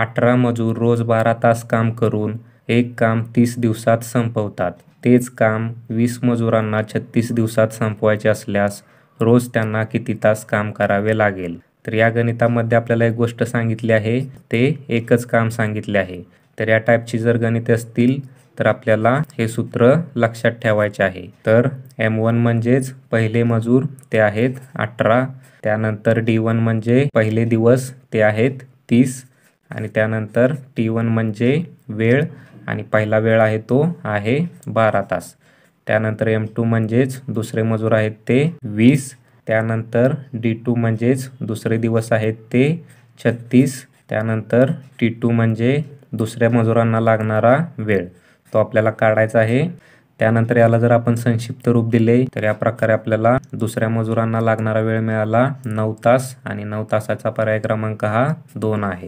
अठरा मजूर रोज बारा तास काम करून एक काम तीस दिवसात संपवतात तेच काम वीस मजुरांना छत्तीस दिवसात संपवायचे असल्यास रोज त्यांना किती तास काम करावे लागेल तर या गणितामध्ये आपल्याला एक गोष्ट सांगितली आहे ते एकच काम सांगितले आहे तर या टाईपची जर गणित असतील तर आपल्याला हे सूत्र लक्षात ठेवायचे आहे तर एम वन म्हणजेच पहिले मजूर ते आहेत अठरा त्यानंतर डी वन म्हणजे पहिले दिवस ते आहेत तीस आणि त्यानंतर टी वन म्हणजे वेळ आणि पहिला वेळ आहे तो आहे बारा तास त्यानंतर एम टू म्हणजेच दुसरे मजूर आहेत ते वीस त्यानंतर डी टू म्हणजेच दुसरे दिवस आहेत ते छत्तीस त्यानंतर टी टू म्हणजे दुसऱ्या मजुरांना लागणारा वेळ तो आपल्याला काढायचा आहे त्यानंतर याला जर आपण संक्षिप्त रूप दिले तर या प्रकारे आपल्याला दुसऱ्या मजुरांना लागणारा वेळ मिळाला नऊ तास आणि नऊ तासाचा पर्याय क्रमांक हा दोन आहे